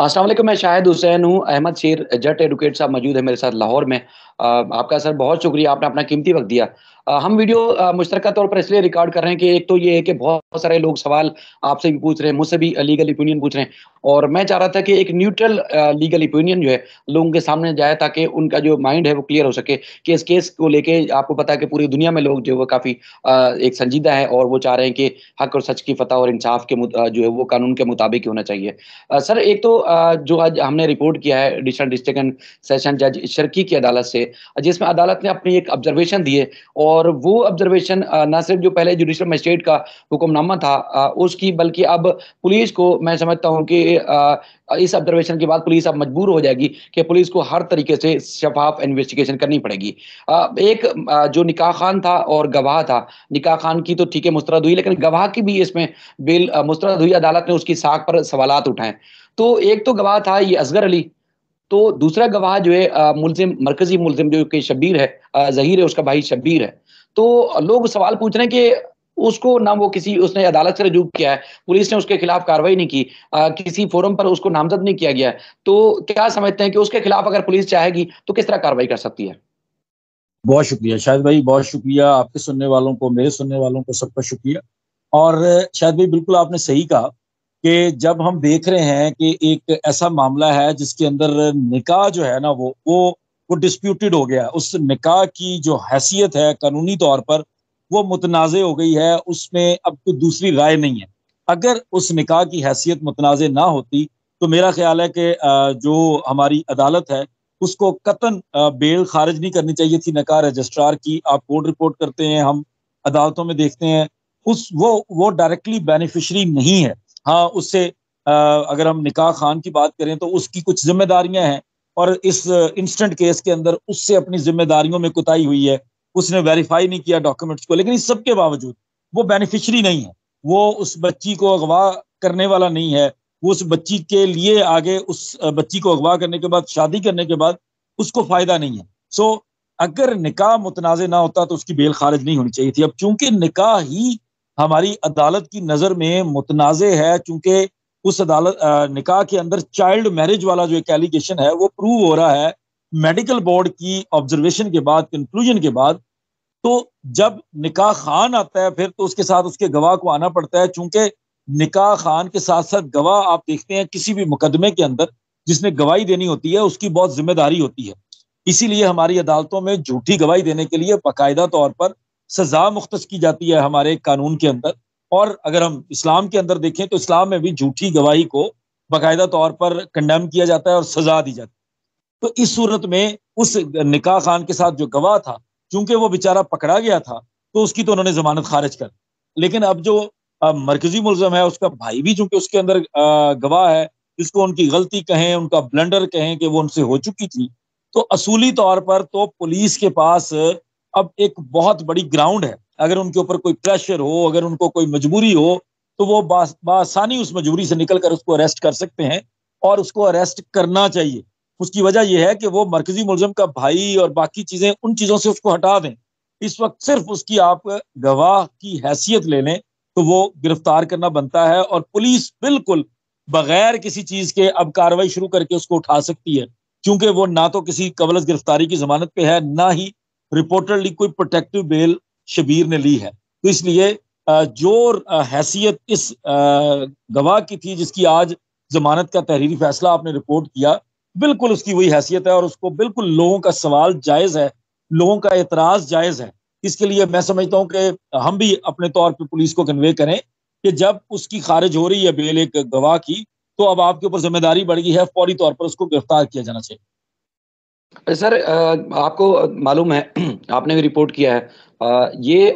असल मैं शाहिद हुसैन हूँ अहमद शेर जट एडवोकेट साहब मौजूद है मेरे साथ लाहौर में आपका सर बहुत शुक्रिया आपने अपना कीमती वक्त दिया हम वीडियो मुश्तरक तौर पर इसलिए रिकॉर्ड कर रहे हैं कि एक तो ये है कि बहुत सारे लोग सवाल आपसे भी पूछ रहे हैं मुझसे भी लीगल ओपिनियन पूछ रहे हैं और मैं चाह रहा था कि एक न्यूट्रल लीगल ओपिनियन जो है लोगों के सामने जाए ताकि उनका जो माइंड है वो क्लियर हो सके कि इस केस को लेके आपको पता है कि पूरी दुनिया में लोग जो है काफ़ी एक संजीदा है और वो चाह रहे हैं कि हक और सच की फतह और इंसाफ के जो है वो कानून के मुताबिक होना चाहिए सर एक तो जो आज हमने रिपोर्ट किया है एडिशनल डिस्ट्रिक्ट सेशन जज शर्की की अदालत से जिसमें अदालत ने अपनी एक ऑब्जर्वेशन दिए और और वो ऑब्जर्वेशन न सिर्फ जो पहले जुडिशल मजिस्ट्रेट का हुक्मनामा था आ, उसकी बल्कि अब पुलिस को मैं समझता हूँ कि आ, इस ऑब्जर्वेशन के बाद पुलिस अब मजबूर हो जाएगी कि पुलिस को हर तरीके से शफाफ इन्वेस्टिगेशन करनी पड़ेगी एक जो निकाह खान था और गवाह था निकाह खान की तो ठीक है मुस्तरद हुई लेकिन गवाह की भी इसमें बिल मुस्तरद हुई अदालत ने उसकी साख पर सवाल उठाए तो एक तो गवाह था ये असगर अली तो दूसरा गवाह जो है मुलजिम मरकजी मुलजिम जो कि शब्बीर है जहीर है उसका भाई शब्बीर है तो लोग सवाल पूछ रहे हैं कि उसको ना वो किसी उसने अदालत से रजू किया है पुलिस ने उसके खिलाफ कार्रवाई नहीं की आ, किसी फोरम पर उसको नामजद नहीं किया गया तो क्या समझते हैं कि उसके खिलाफ अगर पुलिस चाहेगी तो किस तरह कार्रवाई कर सकती है बहुत शुक्रिया शायद भाई बहुत शुक्रिया आपके सुनने वालों को मेरे सुनने वालों को सबका शुक्रिया और शायद भाई बिल्कुल आपने सही कहा कि जब हम देख रहे हैं कि एक ऐसा मामला है जिसके अंदर निकाह जो है ना वो वो वो डिस्प्यूटेड हो गया उस निकाह की जो हैसियत है कानूनी तौर पर वो मुतनाज़ हो गई है उसमें अब कोई दूसरी राय नहीं है अगर उस निकाह की हैसियत मुतनाज़ ना होती तो मेरा ख्याल है कि जो हमारी अदालत है उसको कतन बेल खारिज नहीं करनी चाहिए थी निकाह रजिस्ट्रार की आप कोर्ट रिपोर्ट करते हैं हम अदालतों में देखते हैं उस वो वो डायरेक्टली बेनिफिशरी नहीं है हाँ उससे अगर हम निकाह खान की बात करें तो उसकी कुछ जिम्मेदारियां हैं और इस इंस्टेंट केस के अंदर उससे अपनी जिम्मेदारियों में कुताई हुई है उसने वेरीफाई नहीं किया डॉक्यूमेंट्स को लेकिन इस सब के बावजूद वो बेनिफिशरी नहीं है वो उस बच्ची को अगवा करने वाला नहीं है वो उस बच्ची के लिए आगे उस बच्ची को अगवा करने के बाद शादी करने के बाद उसको फायदा नहीं है सो अगर निकाह मुतनाज़ ना होता तो उसकी बेल खारिज नहीं होनी चाहिए थी अब चूंकि निकाह ही हमारी अदालत की नज़र में मुतनाज़ है चूंकि उस अदालत निकाह के अंदर चाइल्ड मैरिज वाला जो एक एलिगेशन है वो प्रूव हो रहा है मेडिकल बोर्ड की ऑब्जर्वेशन के बाद कंक्लूजन के बाद तो जब निकाह खान आता है फिर तो उसके साथ उसके गवाह को आना पड़ता है चूंकि निकाह खान के साथ साथ गवाह आप देखते हैं किसी भी मुकदमे के अंदर जिसने गवाही देनी होती है उसकी बहुत जिम्मेदारी होती है इसीलिए हमारी अदालतों में झूठी गवाही देने के लिए बाकायदा तौर पर सजा मुख्त की जाती है हमारे कानून के अंदर और अगर हम इस्लाम के अंदर देखें तो इस्लाम में भी झूठी गवाही को बाकायदा तौर पर कंडेम किया जाता है और सजा दी जाती है तो इस सूरत में उस निकाह खान के साथ जो गवाह था क्योंकि वो बेचारा पकड़ा गया था तो उसकी तो उन्होंने जमानत खारिज कर लेकिन अब जो मरकजी मुलजम है उसका भाई भी चूंकि उसके अंदर गवाह है जिसको उनकी गलती कहें उनका ब्लंडर कहें कि वो उनसे हो चुकी थी तो असूली तौर पर तो पुलिस के पास अब एक बहुत बड़ी ग्राउंड है अगर उनके ऊपर कोई प्रेशर हो अगर उनको कोई मजबूरी हो तो वो बासानी उस मजबूरी से निकल कर उसको अरेस्ट कर सकते हैं और उसको अरेस्ट करना चाहिए उसकी वजह यह है कि वो मरकजी मुलजम का भाई और बाकी चीजें उन चीजों से उसको हटा दें इस वक्त सिर्फ उसकी आप गवाह की हैसियत ले लें तो वो गिरफ्तार करना बनता है और पुलिस बिल्कुल बगैर किसी चीज के अब कार्रवाई शुरू करके उसको उठा सकती है क्योंकि वो ना तो किसी कबलत गिरफ्तारी की जमानत पे है ना ही रिपोर्टरली कोई प्रोटेक्टिव बेल शबीर ने ली है तो इसलिए जो हैसियत इस गवाह की थी जिसकी आज जमानत का तहरीरी फैसला आपने रिपोर्ट किया बिल्कुल उसकी वही हैसियत है और उसको बिल्कुल लोगों का सवाल जायज है लोगों का एतराज जायज है इसके लिए मैं समझता हूं कि हम भी अपने तौर पे पुलिस को कन्वे करें कि जब उसकी खारिज हो रही है बेल एक गवाह की तो अब आपके ऊपर जिम्मेदारी बढ़ गई है फौरी तौर पर उसको गिरफ्तार किया जाना चाहिए सर आपको मालूम है आपने भी रिपोर्ट किया है ये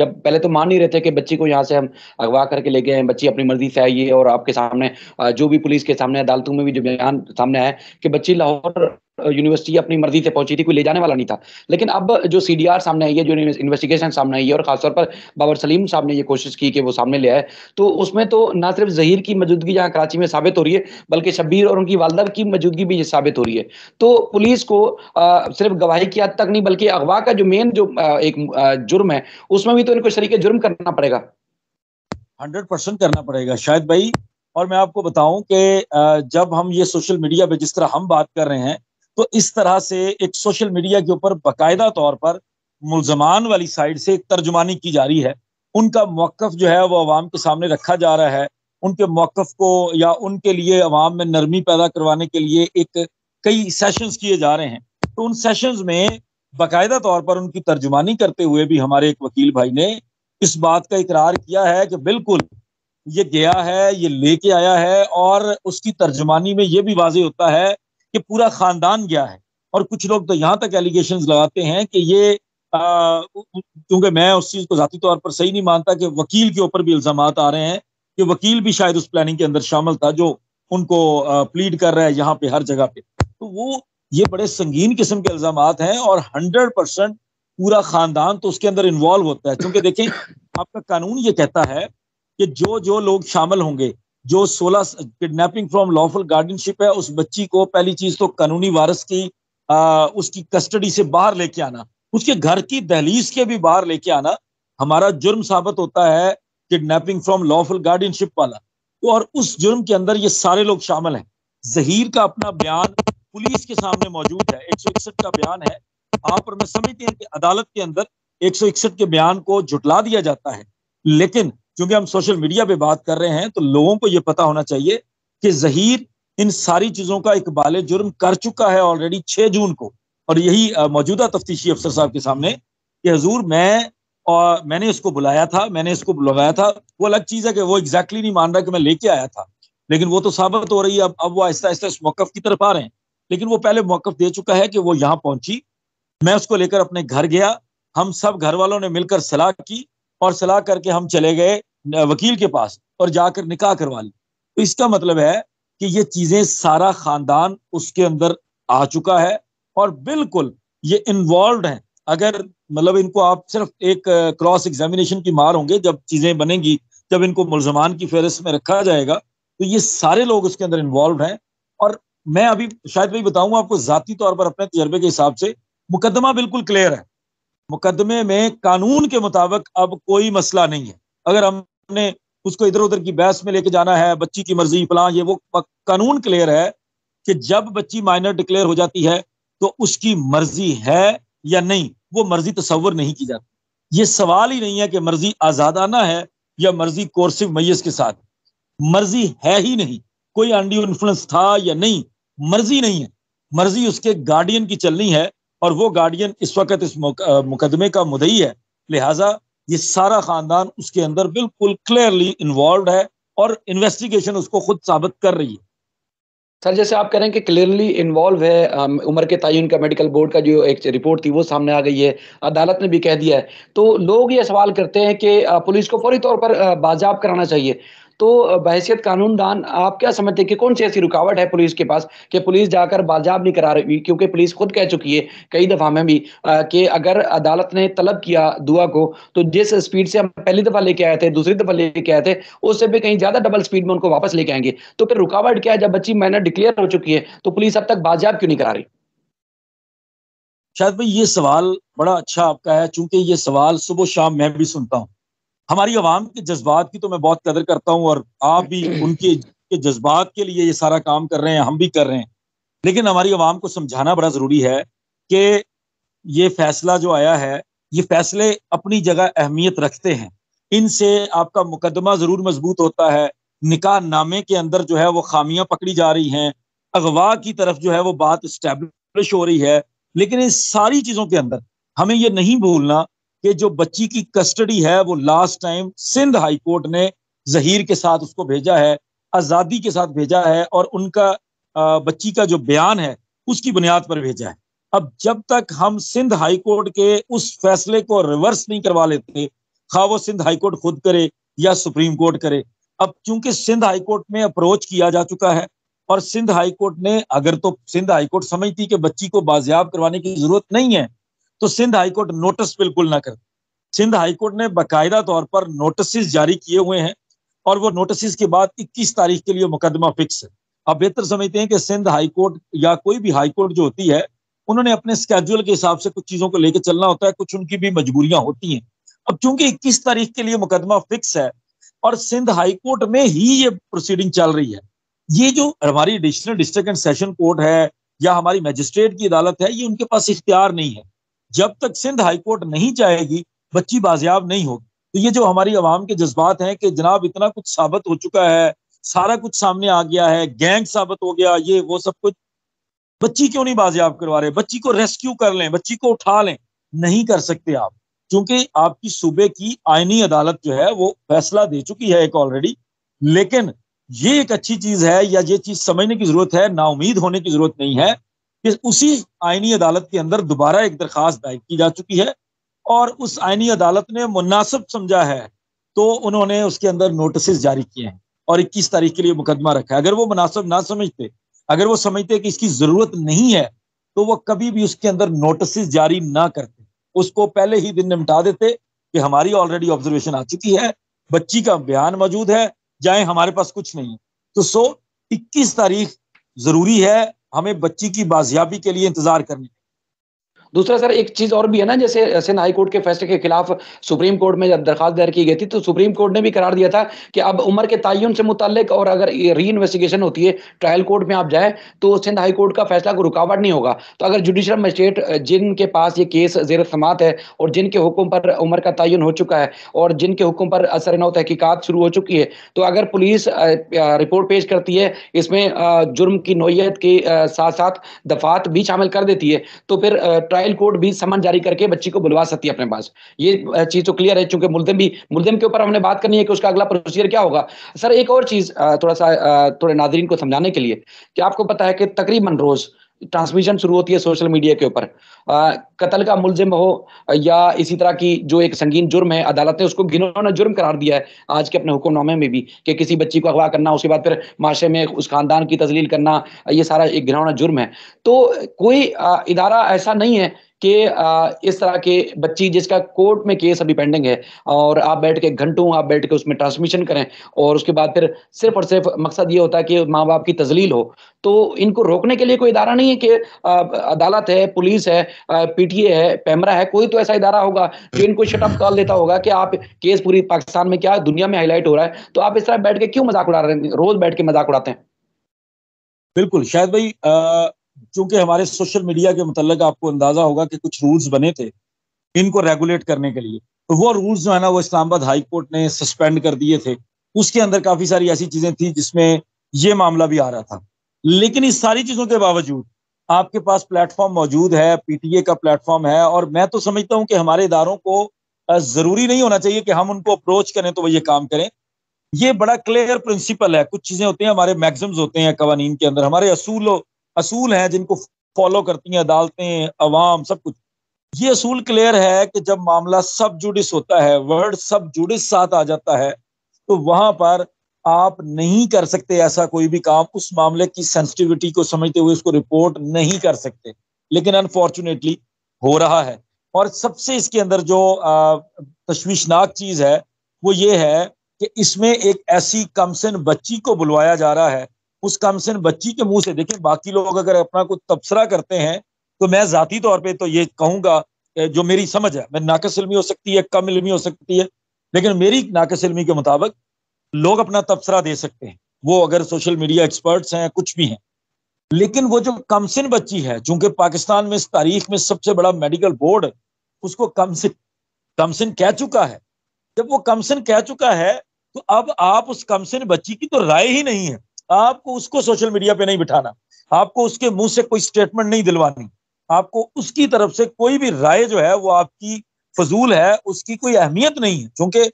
जब पहले तो मान नहीं रहे थे कि बच्ची को यहाँ से हम अगवा करके ले गए हैं बच्ची अपनी मर्जी से आई है और आपके सामने जो भी पुलिस के सामने अदालतों में भी जो बयान सामने आए कि बच्ची लाहौर यूनिवर्सिटी अपनी मर्जी से पहुंची थी कोई ले जाने वाला नहीं था लेकिन अब जो सी सामने आई है जो इन्वेस्टिगेशन सामने आई है और खासतौर पर बाबर सलीम साहब ने ये कोशिश की कि वो सामने ले आए तो उसमें तो ना सिर्फ जहीर की मौजूदगी यहाँ कराची में साबित हो रही है बल्कि शब्बीर और उनकी वालदा की मौजूदगी भी साबित हो रही है तो पुलिस को सिर्फ गवाही की हद तक नहीं बल्कि अगवा का जो मेन जो एक जुर्म है उसमें भी तो इनको शरीक जुर्म करना पड़ेगा हंड्रेड परसेंट करना पड़ेगा शायद भाई और मैं आपको बताऊं कि जब हम ये सोशल मीडिया पे जिस तरह हम बात कर रहे हैं तो इस तरह से एक सोशल मीडिया के ऊपर बाकायदा तौर पर मुलजमान वाली साइड से एक तर्जुमानी की जा रही है उनका मौकफ जो है वो आवाम के सामने रखा जा रहा है उनके मौकफ को या उनके लिए अवाम में नरमी पैदा करवाने के लिए एक कई सेशंस किए जा रहे हैं तो उन सेशंस में बाकायदा तौर पर उनकी तर्जुमानी करते हुए भी हमारे एक वकील भाई ने इस बात का इकरार किया है कि बिल्कुल ये गया है ये लेके आया है और उसकी तर्जुमानी में ये भी वाजे होता है कि पूरा खानदान गया है और कुछ लोग तो यहाँ तक एलिगेशन लगाते हैं कि ये क्योंकि मैं उस चीज़ को जाती तौर पर सही नहीं मानता कि वकील के ऊपर भी इल्जाम आ रहे हैं कि वकील भी शायद उस प्लानिंग के अंदर शामिल था जो उनको प्लीड कर रहा है यहाँ पे हर जगह पे तो वो ये बड़े संगीन किस्म के इल्जाम हैं और हंड्रेड परसेंट पूरा खानदान तो उसके अंदर इन्वॉल्व होता है क्योंकि देखें आपका कानून ये कहता है कि जो जो लोग शामिल होंगे जो 16 किडनैपिंग फ्रॉम लॉफुल गार्डियनशिप है उस बच्ची को पहली चीज तो कानूनी वारस की आ, उसकी कस्टडी से बाहर लेके आना उसके घर की दहलीज के भी बाहर लेके आना हमारा जुर्म साबित होता है किडनैपिंग फ्रॉम लॉफुल गार्डियनशिप वाला तो और उस जुर्म के अंदर ये सारे लोग शामिल हैं जहीर का अपना बयान पुलिस के सामने मौजूद है एक का बयान है आप और मैं समझते हैं कि अदालत के अंदर एक के बयान को जुटला दिया जाता है लेकिन क्योंकि हम सोशल मीडिया पे बात कर रहे हैं तो लोगों को ये पता होना चाहिए कि जहीर इन सारी चीजों का इकबाल जुर्म कर चुका है ऑलरेडी छह जून को और यही मौजूदा तफ्तीशी अफसर साहब के सामने कि हजूर मैं और मैंने इसको बुलाया था मैंने इसको बुलाया था वो अलग चीज है कि वो एग्जैक्टली exactly नहीं मान रहा कि मैं लेके आया था लेकिन वो तो साबित हो रही है अब अब वो आहिस्ता आहिस्ता इस मौकफ की तरफ आ रहे हैं लेकिन वो पहले मौकफ दे चुका है कि वो यहाँ पहुंची मैं उसको लेकर अपने घर गया हम सब घर वालों ने मिलकर सलाह की और सलाह करके हम चले गए वकील के पास और जाकर निकाह करवा ली तो इसका मतलब है कि ये चीजें सारा खानदान उसके अंदर आ चुका है और बिल्कुल ये इन्वॉल्व हैं अगर मतलब इनको आप सिर्फ एक क्रॉस एग्जामिनेशन की मार होंगे जब चीजें बनेंगी जब इनको मुलजमान की फहरिस्त में रखा जाएगा तो ये सारे लोग उसके अंदर इन्वॉल्व हैं और मैं अभी शायद वही बताऊंगा आपको जाती तौर पर अपने तजर्बे के हिसाब से मुकदमा बिल्कुल क्लियर है मुकदमे में कानून के मुताबिक अब कोई मसला नहीं है अगर हमने उसको इधर उधर की बहस में लेके जाना है बच्ची की मर्जी फलां ये वो कानून क्लियर है कि जब बच्ची माइनर डिक्लेयर हो जाती है तो उसकी मर्जी है या नहीं वो मर्जी तस्वर नहीं की जाती ये सवाल ही नहीं है कि मर्जी आजादाना है या मर्जी कोर्सिव मैस के साथ मर्जी है ही नहीं कोई अंडियो इन्फ्लुएंस था या नहीं मर्जी नहीं है मर्जी उसके गार्डियन की चलनी है और वो गार्डियन इस वक्त इस मुकदमे का मुदई है लिहाजा ये सारा खानदान उसके अंदर बिल्कुल क्लियरली इन्वॉल्व है और इन्वेस्टिगेशन उसको खुद साबित कर रही है सर जैसे आप कह रहे हैं कि क्लियरली इन्वॉल्व है उम्र के तयन का मेडिकल बोर्ड का जो एक रिपोर्ट थी वो सामने आ गई है अदालत ने भी कह दिया है तो लोग ये सवाल करते हैं कि पुलिस को फौरी तौर पर बाजाब कराना चाहिए तो बहसियत कानून दान आप क्या समझते हैं कि कौन सी ऐसी रुकावट है पुलिस के पास कि पुलिस जाकर बाजाब नहीं करा रही क्योंकि पुलिस खुद कह चुकी है कई दफ़ा में भी कि अगर अदालत ने तलब किया दुआ को तो जिस स्पीड से हम पहली दफ़ा लेके आए थे दूसरी दफ़ा लेके आए थे उससे भी कहीं ज़्यादा डबल स्पीड में उनको वापस लेके आएंगे तो फिर रुकावट क्या है जब बच्ची मैनर डिक्लेयर हो चुकी है तो पुलिस अब तक बाजाब क्यों नहीं करा रही शायद भाई ये सवाल बड़ा अच्छा आपका है चूंकि ये सवाल सुबह शाम मैं भी सुनता हूँ हमारी आवाम के जज्बात की तो मैं बहुत कदर करता हूँ और आप भी उनके के जज्बात के लिए ये सारा काम कर रहे हैं हम भी कर रहे हैं लेकिन हमारी आवाम को समझाना बड़ा ज़रूरी है कि ये फैसला जो आया है ये फैसले अपनी जगह अहमियत रखते हैं इनसे आपका मुकदमा ज़रूर मजबूत होता है निकाह नामे के अंदर जो है वो खामियां पकड़ी जा रही हैं अगवा की तरफ जो है वो बात स्टैब्लिश हो रही है लेकिन इन सारी चीज़ों के अंदर हमें ये नहीं भूलना कि जो बच्ची की कस्टडी है वो last time Sindh High Court ने जहीर के साथ उसको भेजा है आज़ादी के साथ भेजा है और उनका बच्ची का जो बयान है उसकी बुनियाद पर भेजा है अब जब तक हम सिंध हाई कोर्ट के उस फैसले को रिवर्स नहीं करवा लेते खा हाँ, वो सिंध हाई कोर्ट खुद करे या सुप्रीम कोर्ट करे अब चूंकि सिंध हाई कोर्ट में अप्रोच किया जा चुका है और सिंध हाई कोर्ट ने अगर तो सिंध हाई कोर्ट समझती कि बच्ची को बाजियाब करवाने की जरूरत नहीं है तो सिंध हाईकोर्ट नोटिस बिल्कुल ना कर सिंध हाईकोर्ट ने बाकायदा तौर पर नोटिस जारी किए हुए हैं और वो नोटिस के बाद 21 तारीख के लिए मुकदमा फिक्स है आप बेहतर समझते हैं कि सिंध हाईकोर्ट या कोई भी हाईकोर्ट जो होती है उन्होंने अपने स्केड्यूल के हिसाब से कुछ चीजों को लेकर चलना होता है कुछ उनकी भी मजबूरियां होती हैं अब चूंकि इक्कीस तारीख के लिए मुकदमा फिक्स है और सिंध हाईकोर्ट में ही ये प्रोसीडिंग चल रही है ये जो हमारी additional district and session court है या हमारी मजिस्ट्रेट की अदालत है ये उनके पास इख्तियार नहीं है जब तक सिंध हाईकोर्ट नहीं जाएगी बच्ची बाजियाब नहीं होगी तो ये जो हमारी आवाम के जज्बात हैं कि जनाब इतना कुछ साबित हो चुका है सारा कुछ सामने आ गया है गैंग साबित हो गया ये वो सब कुछ बच्ची क्यों नहीं बाजियाब करवा रहे बच्ची को रेस्क्यू कर लें बच्ची को उठा लें नहीं कर सकते आप क्योंकि आपकी सूबे की आयनी अदालत जो है वो फैसला दे चुकी है एक ऑलरेडी लेकिन ये एक अच्छी चीज है या ये चीज समझने की जरूरत है नाउमीद होने की जरूरत नहीं है कि उसी आइनी अदालत के अंदर दोबारा एक दरखास्त दायर की जा चुकी है और उस आइनी अदालत ने मुनासिब समझा है तो उन्होंने उसके अंदर नोटिस जारी किए हैं और इक्कीस तारीख के लिए मुकदमा रखा है अगर वो मुनासिब ना समझते अगर वो समझते कि इसकी जरूरत नहीं है तो वो कभी भी उसके अंदर नोटिस जारी ना करते उसको पहले ही दिन निपटा देते कि हमारी ऑलरेडी ऑब्जर्वेशन आ चुकी है बच्ची का बयान मौजूद है जाए हमारे पास कुछ नहीं है तो सो 21 तारीख जरूरी है हमें बच्ची की बाजियाबी के लिए इंतजार करनी दूसरा सर एक चीज और भी है ना जैसे सिंध हाई कोर्ट के फैसले के खिलाफ सुप्रीम कोर्ट में जब दरखास्त दायर की गई थी तो सुप्रीम कोर्ट ने भी करार दिया था कि अब उम्र के तयन से मुतलक और अगर री इन्वेस्टिगेशन होती है ट्रायल कोर्ट में आप जाए तो सिंध हाई कोर्ट का फैसला को रुकावट नहीं होगा तो अगर जुडिशल मजिस्ट्रेट जिनके पास ये केस जेर समात है और जिनके हुक्म पर उम्र का तयन हो चुका है और जिनके हुक्म पर असर नौ तहकीकत शुरू हो चुकी है तो अगर पुलिस रिपोर्ट पेश करती है इसमें जुर्म की नोयत के साथ साथ दफात भी शामिल कर देती है तो फिर ट्रायल ट्रायल कोर्ट भी समन जारी करके बच्ची को बुलवा सकती है अपने पास ये चीज तो क्लियर है चूंकि मुलदम भी मुलदम के ऊपर हमने बात करनी है कि उसका अगला प्रोसीजर क्या होगा सर एक और चीज थोड़ा सा थोड़े नाजरीन को समझाने के लिए कि आपको पता है कि तकरीबन रोज ट्रांसमिशन शुरू होती है सोशल मीडिया के ऊपर कत्ल का मुलजिम हो या इसी तरह की जो एक संगीन जुर्म है अदालत ने उसको घिनौना जुर्म करार दिया है आज के अपने हुक्मनामे में भी कि किसी बच्ची को अगवा करना उसके बाद फिर माशे में उस खानदान की तजलील करना ये सारा एक घिनौना जुर्म है तो कोई इदारा ऐसा नहीं है कि इस तरह के बच्ची जिसका कोर्ट में केस अभी पेंडिंग है और आप बैठ के घंटों आप बैठ के उसमें ट्रांसमिशन करें और उसके बाद फिर सिर्फ और सिर्फ मकसद ये होता है कि माँ बाप की तजलील हो तो इनको रोकने के लिए कोई इदारा नहीं है कि अदालत है पुलिस है पीटीए है पैमरा है कोई तो ऐसा इदारा होगा जो इनको शटअप कॉल देता होगा कि आप केस पूरी पाकिस्तान में क्या दुनिया में हाईलाइट हो रहा है तो आप इस तरह बैठ के क्यों मजाक उड़ा रहे हैं रोज बैठ के मजाक उड़ाते हैं बिल्कुल शायद भाई चूंकि हमारे सोशल मीडिया के मतलब आपको अंदाजा होगा कि कुछ रूल्स बने थे इनको रेगुलेट करने के लिए तो वो रूल्स जो है ना वो इस्लामाबाद हाई कोर्ट ने सस्पेंड कर दिए थे उसके अंदर काफी सारी ऐसी चीजें थी जिसमें ये मामला भी आ रहा था लेकिन इस सारी चीजों के बावजूद आपके पास प्लेटफॉर्म मौजूद है पीटीए का प्लेटफॉर्म है और मैं तो समझता हूं कि हमारे इदारों को जरूरी नहीं होना चाहिए कि हम उनको अप्रोच करें तो वह ये काम करें ये बड़ा क्लियर प्रिंसिपल है कुछ चीजें होती हैं हमारे मैगजम्स होते हैं कवानीन के अंदर हमारे असूलों असूल हैं जिनको फॉलो करती हैं अदालतें अवाम सब कुछ ये असूल क्लियर है कि जब मामला सब जुडिस होता है वर्ड सब जुडिस साथ आ जाता है तो वहां पर आप नहीं कर सकते ऐसा कोई भी काम उस मामले की सेंसिटिविटी को समझते हुए उसको रिपोर्ट नहीं कर सकते लेकिन अनफॉर्चुनेटली हो रहा है और सबसे इसके अंदर जो तश्वीशनाक चीज है वो ये है कि इसमें एक ऐसी कमसन बच्ची को बुलवाया जा रहा है उस से बच्ची के मुंह से देखें बाकी लोग अगर अपना कुछ तबसरा करते हैं तो मैं जाती तौर पर तो ये कहूँगा जो मेरी समझ है मैं नाकस इलमी हो सकती है कम इलमी हो सकती है लेकिन मेरी नाकस इलमी के मुताबिक लोग अपना तबसरा दे सकते हैं वो अगर सोशल मीडिया एक्सपर्ट्स हैं कुछ भी हैं लेकिन वो जो कमसिन बच्ची है चूंकि पाकिस्तान में इस तारीख में सबसे बड़ा मेडिकल बोर्ड है उसको कमसिन कमसिन कह चुका है जब वो कमसिन कह चुका है तो अब आप उस कमसिन बच्ची की तो राय ही नहीं है आपको उसको सोशल मीडिया पे नहीं बिठाना आपको उसके मुंह से कोई स्टेटमेंट नहीं दिलवानी आपको उसकी तरफ से कोई भी राय जो है वो आपकी फजूल है उसकी कोई अहमियत नहीं है क्योंकि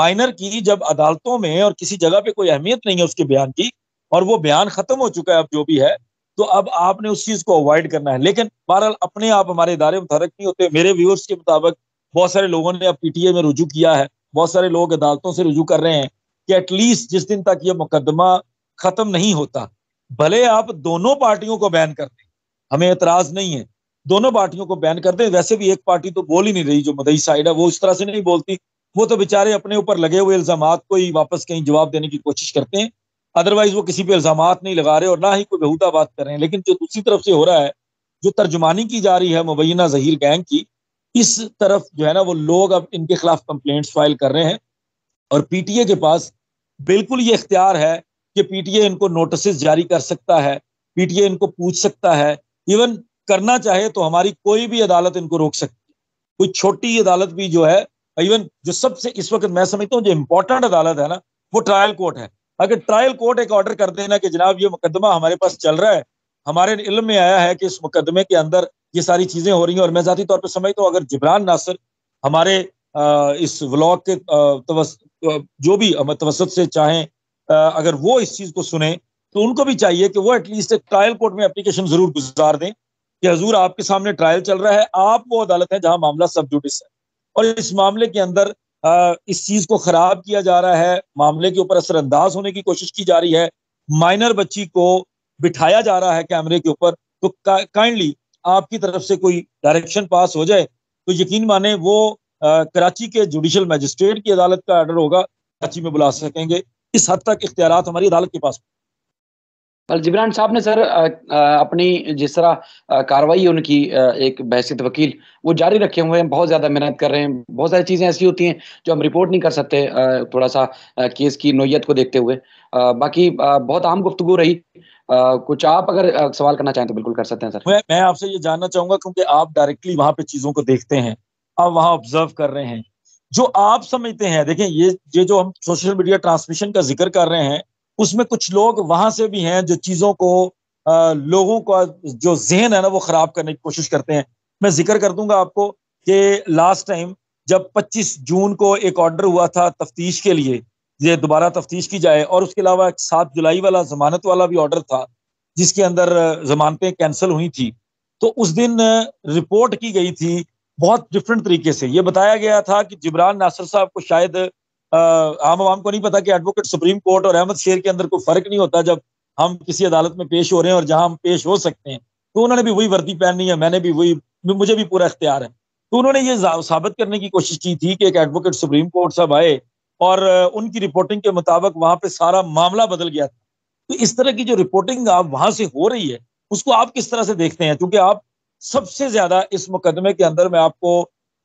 माइनर की जब अदालतों में और किसी जगह पे कोई अहमियत नहीं है उसके बयान की और वो बयान खत्म हो चुका है अब जो भी है तो अब आपने उस चीज को अवॉइड करना है लेकिन बहरहाल अपने आप हमारे इदारे मुतरक नहीं होते मेरे व्यूअर्स के मुताबिक बहुत सारे लोगों ने अब पीटीए में रुजू किया है बहुत सारे लोग अदालतों से रुजू कर रहे हैं कि एटलीस्ट जिस दिन तक ये मुकदमा खत्म नहीं होता भले आप दोनों पार्टियों को बैन कर दें हमें एतराज नहीं है दोनों पार्टियों को बैन कर दें वैसे भी एक पार्टी तो बोल ही नहीं रही जो मदई साइड है वो इस तरह से नहीं बोलती वो तो बेचारे अपने ऊपर लगे हुए इल्जाम को ही वापस कहीं जवाब देने की कोशिश करते हैं अदरवाइज वो किसी पे इल्जाम नहीं लगा रहे और ना ही कोई बहुदा बात कर रहे हैं लेकिन जो दूसरी तरफ से हो रहा है जो तर्जुमानी की जा रही है मुबैना जहीर गैंग की इस तरफ जो है ना वो लोग अब इनके खिलाफ कंप्लेंट्स फाइल कर रहे हैं और पीटीए के पास बिल्कुल ये इख्तियार है कि पीटीए इनको नोटिस जारी कर सकता है पीटीए इनको पूछ सकता है इवन करना चाहे तो हमारी कोई भी अदालत इनको रोक सकती है कोई छोटी अदालत भी जो है इवन जो सबसे इस वक्त मैं समझता हूँ जो इंपॉर्टेंट अदालत है ना वो ट्रायल कोर्ट है अगर ट्रायल कोर्ट एक ऑर्डर कर देना कि जनाब ये मुकदमा हमारे पास चल रहा है हमारे इल्म में आया है कि इस मुकदमे के अंदर ये सारी चीजें हो रही हैं और मैं जाती तौर पर समझता हूँ अगर जिब्रान नासिर हमारे आ, इस व्लॉग के आ, तवस, जो भी तवसत से चाहें अगर वो इस चीज को सुने तो उनको भी चाहिए कि वो एटलीस्ट एक ट्रायल कोर्ट में एप्लीकेशन जरूर गुजार दें कि हजूर आपके सामने ट्रायल चल रहा है आप वो अदालत है जहां मामला सब जुडिस है और इस मामले के अंदर इस चीज को खराब किया जा रहा है मामले के ऊपर असरअंदाज होने की कोशिश की जा रही है माइनर बच्ची को बिठाया जा रहा है कैमरे के ऊपर तो काइंडली आपकी तरफ से कोई डायरेक्शन पास हो जाए तो यकीन माने वो आ, कराची के जुडिशल मजिस्ट्रेट की अदालत का आर्डर होगा कराची में बुला सकेंगे इस हद तक इख्तियार हमारी अदालत के पास कल जिबरान साहब ने सर अपनी जिस तरह कार्रवाई है उनकी एक बहसित वकील वो जारी रखे हुए हैं बहुत ज़्यादा मेहनत कर रहे हैं बहुत सारी चीज़ें ऐसी होती हैं जो हम रिपोर्ट नहीं कर सकते थोड़ा सा केस की नोयत को देखते हुए बाकी बहुत आम गुफ्तु रही कुछ आप अगर सवाल करना चाहें तो बिल्कुल कर सकते हैं सर मैं मैं आपसे ये जानना चाहूंगा क्योंकि आप डायरेक्टली वहाँ पे चीज़ों को देखते हैं आप वहाँ ऑब्जर्व कर रहे हैं जो आप समझते हैं देखें ये ये जो हम सोशल मीडिया ट्रांसमिशन का जिक्र कर रहे हैं उसमें कुछ लोग वहां से भी हैं जो चीजों को आ, लोगों का जो जहन है ना वो खराब करने की कोशिश करते हैं मैं जिक्र कर दूंगा आपको कि लास्ट टाइम जब 25 जून को एक ऑर्डर हुआ था तफ्तीश के लिए ये दोबारा तफ्तीश की जाए और उसके अलावा एक सात जुलाई वाला जमानत वाला भी ऑर्डर था जिसके अंदर जमानतें कैंसिल हुई थी तो उस दिन रिपोर्ट की गई थी बहुत डिफरेंट तरीके से ये बताया गया था कि जिबरान नासर साहब को शायद आम आवाम को नहीं पता कि एडवोकेट सुप्रीम कोर्ट और अहमद शेर के अंदर कोई फर्क नहीं होता जब हम किसी अदालत में पेश हो रहे हैं और जहां हम पेश हो सकते हैं तो उन्होंने भी वही वर्दी पहननी है मैंने भी वही मुझे भी पूरा इख्तियार है तो उन्होंने ये साबित करने की कोशिश की थी कि एक एडवोकेट सुप्रीम कोर्ट साहब आए और उनकी रिपोर्टिंग के मुताबिक वहां पर सारा मामला बदल गया था तो इस तरह की जो रिपोर्टिंग आप वहां से हो रही है उसको आप किस तरह से देखते हैं क्योंकि आप सबसे ज्यादा इस मुकदमे के अंदर मैं आपको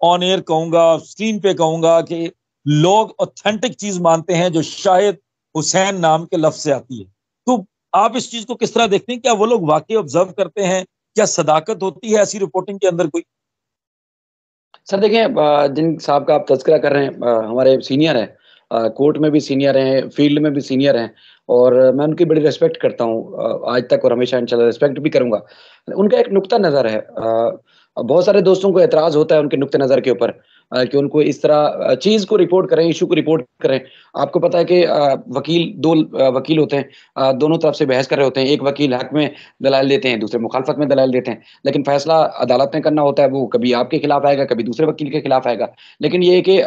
ऑन एयर कहूंगा स्क्रीन पे कहूंगा कि लोग ऑथेंटिक चीज मानते हैं जो शायद हुसैन नाम के लफ्ज से आती है तो आप इस चीज को किस तरह देखते हैं क्या वो लोग वाकई ऑब्जर्व करते हैं क्या सदाकत होती है ऐसी रिपोर्टिंग के अंदर कोई सर देखें जिन साहब का आप तस्करा कर रहे हैं हमारे सीनियर हैं कोर्ट में भी सीनियर हैं फील्ड में भी सीनियर हैं और मैं उनकी बड़ी रिस्पेक्ट करता हूँ आज तक और हमेशा इन रिस्पेक्ट भी करूँगा उनका एक नुकता नज़र है बहुत सारे दोस्तों को एतराज़ होता है उनके नुकते नज़र के ऊपर कि उनको इस तरह चीज को रिपोर्ट करें इशू को रिपोर्ट करें आपको पता है कि वकील दो वकील होते हैं दोनों तरफ से बहस कर रहे होते हैं एक वकील हक में दलाल देते हैं दूसरे मुखालफत में दलाल देते हैं लेकिन फैसला अदालत में करना होता है वो कभी आपके खिलाफ आएगा कभी दूसरे वकील के खिलाफ आएगा लेकिन ये कि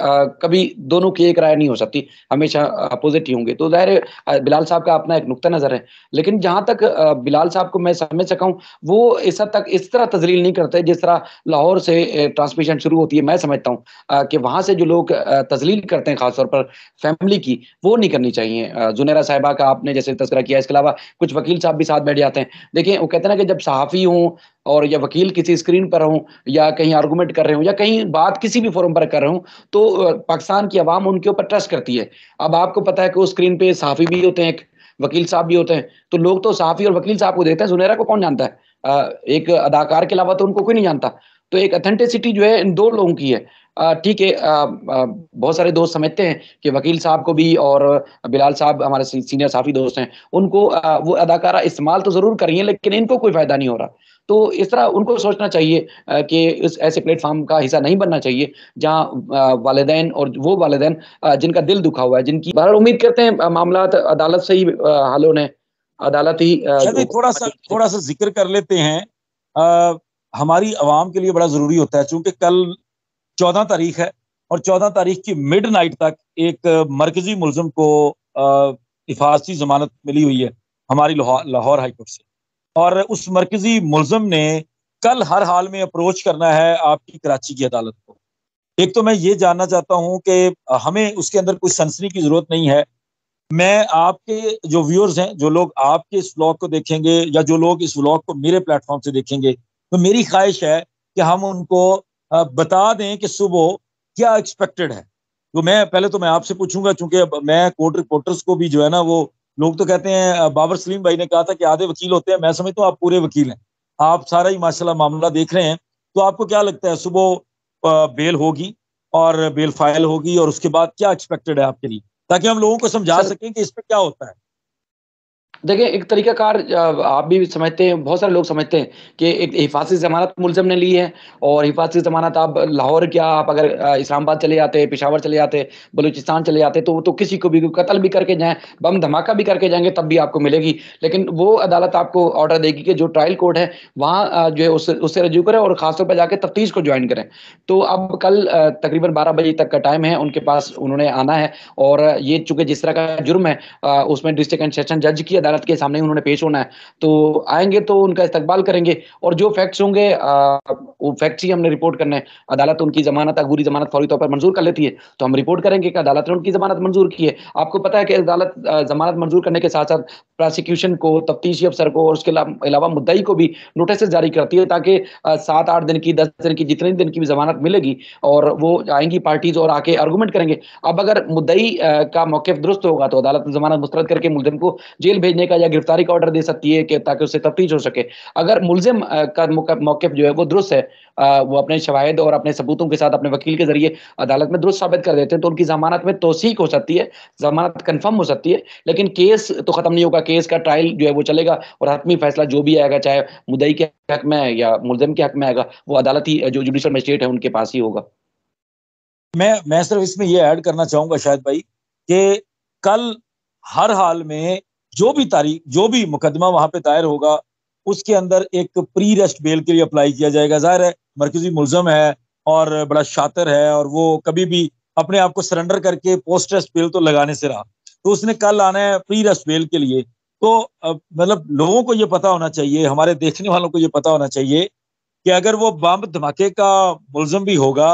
कभी दोनों की एक राय नहीं हो सकती हमेशा अपोजिट ही होंगे तो जाहिर बिलाल साहब का अपना एक नुकता नजर है लेकिन जहां तक बिलाल साहब को मैं समझ सका हूँ वो इस हद तक इस तरह तजलील नहीं करते जिस तरह लाहौर से ट्रांसमिशन शुरू होती है मैं समझता हूँ कि वहां से जो लोग तजलील करते हैं खासतौर पर फैमिली की वो नहीं करनी चाहिए जुनेरा साहिबा का आपने जैसे तस्करा किया इसके अलावा कुछ वकील साहब भी साथ बैठ जाते हैं देखिए वो कहते हैं ना कि जब सहाफ़ी हों और या वकील किसी स्क्रीन पर हूँ या कहीं आर्गूमेंट कर रहे हूँ या कहीं बात किसी भी फोरम पर कर रहे हूँ तो पाकिस्तान की आवाम उनके ऊपर ट्रस्ट करती है अब आपको पता है कि उस स्क्रीन पर सहाफ़ी भी होते हैं एक वकील साहब भी होते हैं तो लोग तो सहाफ़ी और वकील साहब को देखते हैं सुनहरा को कौन जानता है एक अदाकार के अलावा तो उनको कोई नहीं जानता तो एक अथेंटिसिटी जो है इन दो लोगों की है ठीक है बहुत सारे दोस्त समझते हैं कि वकील साहब को भी और बिलाल साहब हमारे सीनियर साफी दोस्त हैं उनको आ, वो अदाकारा इस्तेमाल तो ज़रूर करिए लेकिन इनको कोई फ़ायदा नहीं हो रहा तो इस तरह उनको सोचना चाहिए कि इस ऐसे प्लेटफॉर्म का हिस्सा नहीं बनना चाहिए जहाँ वालदेन और वो वालदेन जिनका दिल दुखा हुआ है जिनकी बहर उम्मीद करते हैं मामला अदालत से ही हालों ने अदालत ही थोड़ा सा थोड़ा सा जिक्र कर लेते हैं हमारी आवाम के लिए बड़ा जरूरी होता है चूंकि कल चौदह तारीख है और चौदह तारीख की मिड नाइट तक एक मरकजी मुलजम को हिफाजती जमानत मिली हुई है हमारी लाहौर हाईकोर्ट से और उस मरकजी मुलजम ने कल हर हाल में अप्रोच करना है आपकी कराची की अदालत को एक तो मैं ये जानना चाहता हूँ कि हमें उसके अंदर कोई सनसनी की जरूरत नहीं है मैं आपके जो व्यूअर्स हैं जो लोग आपके इस व्लॉग को देखेंगे या जो लोग इस व्लॉग को मेरे प्लेटफॉर्म से देखेंगे तो मेरी ख्वाहिश है कि हम उनको बता दें कि सुबह क्या एक्सपेक्टेड है तो मैं पहले तो मैं आपसे पूछूंगा चूंकि मैं कोर्ट रिपोर्टर्स को भी जो है ना वो लोग तो कहते हैं बाबर सलीम भाई ने कहा था कि आधे वकील होते हैं मैं समझता हूँ आप पूरे वकील हैं आप सारा ही माशाल्लाह मामला देख रहे हैं तो आपको क्या लगता है सुबह बेल होगी और बेल फाइल होगी और उसके बाद क्या एक्सपेक्टेड है आपके लिए ताकि हम लोगों को समझा सकें कि इसमें क्या होता है देखिए एक तरीकाकार आप भी समझते हैं बहुत सारे लोग समझते हैं कि एक हिफाजत जमानत मुलजम ने ली है और हिफाजत जमानत आप लाहौर क्या आप अगर इस्लामाबाद चले जाते पिशावर चले जाते बलूचिस्तान चले जाते तो वो तो किसी को भी कत्ल भी करके जाएं बम धमाका भी करके जाएंगे तब भी आपको मिलेगी लेकिन वो अदालत आपको ऑर्डर देगी कि जो ट्रायल कोर्ट है वहाँ जो है उससे उससे रजू करें और ख़ासतौर पर जाके तफ्तीश को ज्वाइन करें तो अब कल तकरीबन बारह बजे तक का टाइम है उनके पास उन्होंने आना है और ये चूँकि जिस तरह का जुर्म है उसमें डिस्ट्रिक्ट एंड सेशन जज की अदालत के सामने उन्होंने पेश होना है तो आएंगे तो उनका इस्तकबाल करेंगे और जो फैक्ट्स होंगे वो फैक्ट्स ही हमने रिपोर्ट करने अदालत उनकी जमानत अगूरी जमानत फौरी तौर पर मंजूर कर लेती है तो हम रिपोर्ट करेंगे कि अदालत ने उनकी जमानत मंजूर की है आपको पता है कि अदालत जमानत मंजूर करने के साथ साथ प्रोसिक्यूशन को तफ्तीशी अफसर को और उसके अलावा मुद्दई को भी नोटिस जारी करती है ताकि सात आठ दिन की दस दिन की जितने दिन की भी जमानत मिलेगी और वो आएंगी पार्टीज और आके आर्गूमेंट करेंगे अब अगर मुद्दई का मौके दुरुस्त होगा तो अदालत जमानत मुस्तरद करके मुलजम को जेल भेज भेजने का या गिरफ्तारी का ऑर्डर दे सकती है कि ताकि उससे तफ्तीश हो सके अगर मुलजिम का मौके जो है वो दुरुस्त है वो अपने शवाहद और अपने सबूतों के साथ अपने वकील के जरिए अदालत में दुरुस्त साबित कर देते हैं तो उनकी जमानत में तोसीक हो सकती है जमानत कन्फर्म हो सकती है लेकिन केस तो खत्म नहीं होगा केस का ट्रायल जो है वो चलेगा और हतमी फैसला जो भी आएगा चाहे मुदई के हक में या मुलजिम के हक में आएगा वो अदालत ही जो जुडिशल मजिस्ट्रेट है उनके पास ही होगा मैं मैं सिर्फ इसमें यह ऐड करना चाहूंगा शायद भाई कि कल हर हाल में जो भी तारीख जो भी मुकदमा वहां पे दायर होगा उसके अंदर एक प्री रेस्ट बेल के लिए अप्लाई किया जाएगा जाहिर है मरकजी मुलजम है और बड़ा शातर है और वो कभी भी अपने आप को सरेंडर करके पोस्ट रेस्ट बेल तो लगाने से रहा तो उसने कल आना है प्री रेस्ट बेल के लिए तो मतलब लोगों को ये पता होना चाहिए हमारे देखने वालों को ये पता होना चाहिए कि अगर वो बम धमाके का मुलजम भी होगा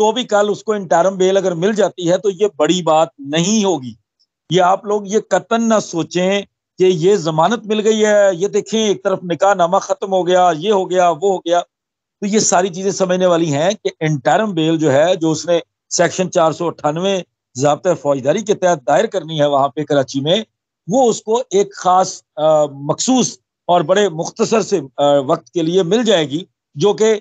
तो भी कल उसको इंटारम बेल अगर मिल जाती है तो ये बड़ी बात नहीं होगी ये आप लोग ये कतन ना सोचें कि ये जमानत मिल गई है ये देखें एक तरफ निकाह नामा खत्म हो गया ये हो गया वो हो गया तो ये सारी चीजें समझने वाली हैं कि इंटरम बेल जो है जो उसने सेक्शन चार सौ अट्ठानवे जबत फौजदारी के तहत दायर करनी है वहां पे कराची में वो उसको एक खास मखसूस और बड़े मुख्तसर से आ, वक्त के लिए मिल जाएगी जो कि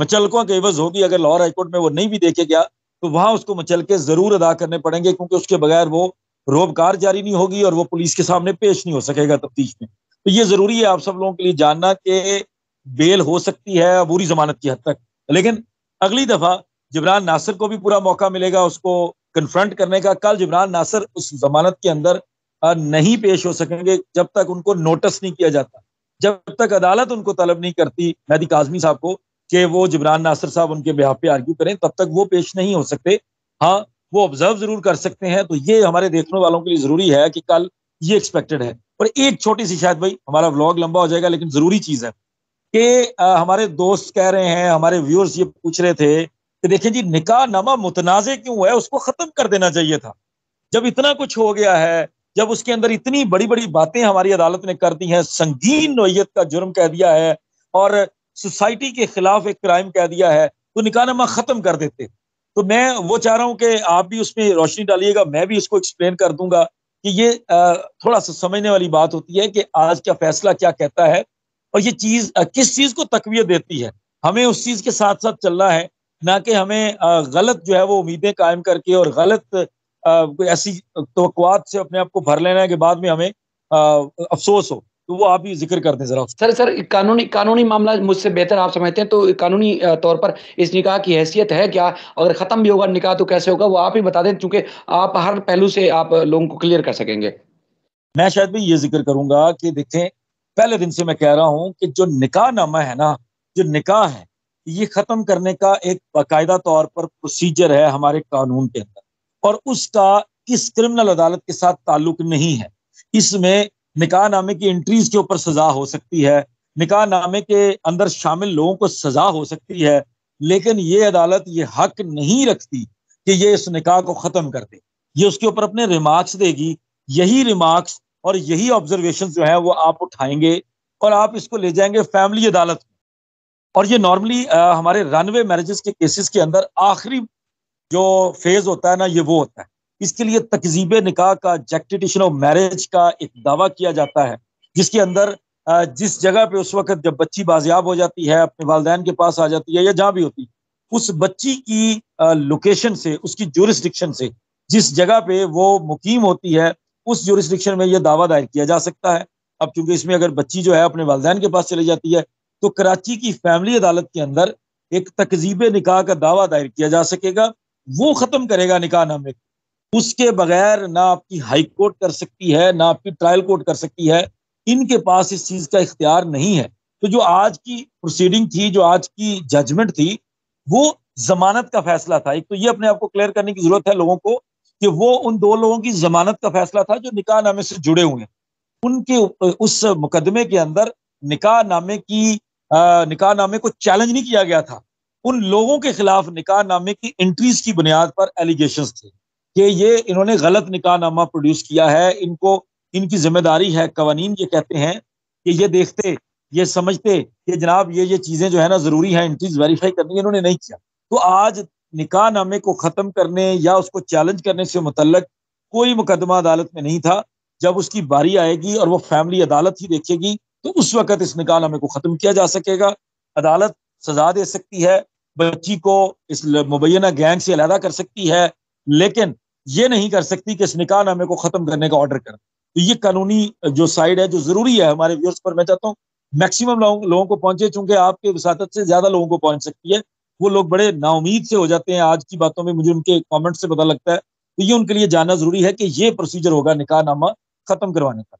मचलकों के एवज होगी अगर लाहौर हाईकोर्ट में वो नहीं भी देखे गया तो वहां उसको मचल के जरूर अदा करने पड़ेंगे क्योंकि उसके बगैर वो रोबकार जारी नहीं होगी और वो पुलिस के सामने पेश नहीं हो सकेगा तफ्तीश में तो ये जरूरी है आप सब लोगों के लिए जानना कि बेल हो सकती है अबूरी जमानत की हद तक लेकिन अगली दफा जबरान नासिर को भी पूरा मौका मिलेगा उसको कन्फ्रंट करने का कल जबरान नासिर उस जमानत के अंदर नहीं पेश हो सकेंगे जब तक उनको नोटिस नहीं किया जाता जब तक अदालत उनको तलब नहीं करती मैदी काजमी साहब को कि वो जबरान नासर साहब उनके बिहार पे आर्ग्यू करें तब तक वो पेश नहीं हो सकते हाँ वो ऑब्जर्व जरूर कर सकते हैं तो ये हमारे देखने वालों के लिए जरूरी है कि कल ये एक्सपेक्टेड है और एक छोटी सी शायद भाई हमारा व्लॉग लंबा हो जाएगा लेकिन जरूरी चीज है कि हमारे दोस्त कह रहे हैं हमारे व्यूअर्स ये पूछ रहे थे कि देखें जी निकाह नामा मुतनाजे क्यों है उसको खत्म कर देना चाहिए था जब इतना कुछ हो गया है जब उसके अंदर इतनी बड़ी बड़ी बातें हमारी अदालत ने कर दी हैं संगीन नोयत का जुर्म कह दिया है और सोसाइटी के खिलाफ एक क्राइम कह दिया है तो निकाहनामा खत्म कर देते तो मैं वो चाह रहा हूँ कि आप भी उसमें रोशनी डालिएगा मैं भी इसको एक्सप्लेन कर दूंगा कि ये थोड़ा सा समझने वाली बात होती है कि आज का फैसला क्या कहता है और ये चीज किस चीज को तकवीय देती है हमें उस चीज के साथ साथ चलना है ना कि हमें गलत जो है वो उम्मीदें कायम करके और गलत ऐसी तो से अपने आप को भर लेना है कि बाद में हमें अफसोस हो तो वो आप ही जिक्र करते हैं जरा सर सर कानूनी कानूनी मामला मुझसे बेहतर आप समझते हैं तो कानूनी तौर पर इस निकाह की हैसियत है क्या अगर ख़त्म भी होगा निकाह तो कैसे होगा वो आप ही बता दें चूंकि आप हर पहलू से आप लोगों को क्लियर कर सकेंगे मैं शायद भी ये जिक्र करूंगा कि देखें पहले दिन से मैं कह रहा हूं कि जो निकाह नामा है ना जो निकाह है ये ख़त्म करने का एक बाकायदा तौर पर प्रोसीजर है हमारे कानून के अंदर और उसका इस क्रिमिनल अदालत के साथ ताल्लुक नहीं है इसमें निका नामे की एंट्रीज के ऊपर सजा हो सकती है निका नामे के अंदर शामिल लोगों को सजा हो सकती है लेकिन ये अदालत ये हक नहीं रखती कि ये इस निकाह को ख़त्म कर दे ये उसके ऊपर अपने रिमार्क्स देगी यही रिमार्क्स और यही ऑब्जर्वेशन जो है वो आप उठाएंगे और आप इसको ले जाएंगे फैमिली अदालत में और ये नॉर्मली हमारे रनवे मैरिजेस के केसेस के अंदर आखिरी जो फेज होता है ना ये वो होता है इसके लिए तकजीब निकाह का जैक्टिटेशन ऑफ मैरिज का एक दावा किया जाता है जिसके अंदर जिस जगह पे उस वक्त जब बच्ची बाजियाब हो जाती है अपने वालदेन के पास आ जाती है या जहाँ भी होती है उस बच्ची की लोकेशन से उसकी जोरिस्टिक्शन से जिस जगह पे वो मुकीम होती है उस जोरिस्टिक्शन में यह दावा दायर किया जा सकता है अब चूंकि इसमें अगर बच्ची जो है अपने वालदेन के पास चली जाती है तो कराची की फैमिली अदालत के अंदर एक तकजीब निकाह का दावा दायर किया जा सकेगा वो खत्म करेगा निकाह नामे को उसके बगैर ना आपकी हाई कोर्ट कर सकती है ना आपकी ट्रायल कोर्ट कर सकती है इनके पास इस चीज का इख्तियार नहीं है तो जो आज की प्रोसीडिंग थी जो आज की जजमेंट थी वो जमानत का फैसला था एक तो ये अपने आप को क्लियर करने की जरूरत है लोगों को कि वो उन दो लोगों की जमानत का फैसला था जो निकाह नामे से जुड़े हुए हैं उनके उस मुकदमे के अंदर निकाह नामे की निकाह नामे को चैलेंज नहीं किया गया था उन लोगों के खिलाफ निकाह नामे की एंट्रीज की बुनियाद पर एलिगेशन थे कि ये इन्होंने गलत निकाहनामा प्रोड्यूस किया है इनको इनकी जिम्मेदारी है कवानीन ये कहते हैं कि ये देखते ये समझते कि जनाब ये ये चीज़ें जो है ना ज़रूरी है इन चीज़ वेरीफाई करनी इन्होंने नहीं किया तो आज निकाह नामे को ख़त्म करने या उसको चैलेंज करने से मुतलक कोई मुकदमा अदालत में नहीं था जब उसकी बारी आएगी और वो फैमिली अदालत ही देखेगी तो उस वक्त इस निकाह नामे को ख़त्म किया जा सकेगा अदालत सजा दे सकती है बच्ची को इस मुबैना गैंग से अलहदा कर सकती है लेकिन ये नहीं कर सकती कि इस निकाह नामे को खत्म करने का ऑर्डर कर तो ये कानूनी जो साइड है जो जरूरी है हमारे व्यूअर्स पर मैं चाहता हूँ मैक्सिमम लोगों लो को पहुंचे चूंकि आपके वसात से ज्यादा लोगों को पहुंच सकती है वो लोग बड़े नाउमीद से हो जाते हैं आज की बातों में मुझे उनके कॉमेंट से पता लगता है तो ये उनके लिए जानना जरूरी है कि ये प्रोसीजर होगा निकाह नामा खत्म करवाने का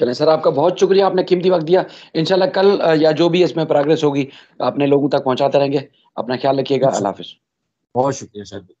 चले सर आपका बहुत शुक्रिया आपने कीमती वक्त दिया इंशाल्लाह कल या जो भी इसमें प्रोग्रेस होगी अपने लोगों तक पहुंचाते रहेंगे अपना ख्याल रखिएगा अल्लाह हाफिज बहुत शुक्रिया सर